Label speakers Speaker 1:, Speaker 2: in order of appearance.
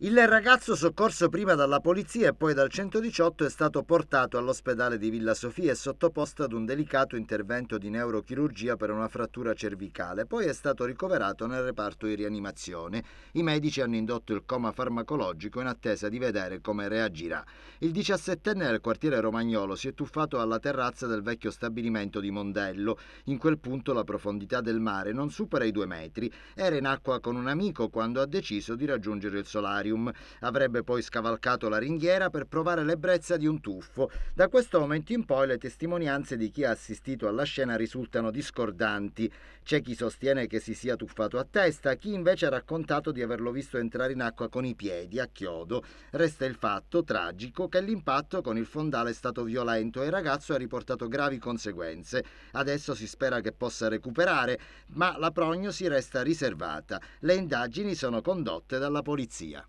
Speaker 1: Il ragazzo soccorso prima dalla polizia e poi dal 118 è stato portato all'ospedale di Villa Sofia e sottoposto ad un delicato intervento di neurochirurgia per una frattura cervicale, poi è stato ricoverato nel reparto di rianimazione. I medici hanno indotto il coma farmacologico in attesa di vedere come reagirà. Il 17enne del quartiere romagnolo si è tuffato alla terrazza del vecchio stabilimento di Mondello. In quel punto la profondità del mare non supera i due metri. Era in acqua con un amico quando ha deciso di raggiungere il solare solarium. Avrebbe poi scavalcato la ringhiera per provare l'ebbrezza di un tuffo. Da questo momento in poi le testimonianze di chi ha assistito alla scena risultano discordanti. C'è chi sostiene che si sia tuffato a testa, chi invece ha raccontato di averlo visto entrare in acqua con i piedi, a chiodo. Resta il fatto, tragico, che l'impatto con il fondale è stato violento e il ragazzo ha riportato gravi conseguenze. Adesso si spera che possa recuperare, ma la prognosi resta riservata. Le indagini sono condotte dalla polizia.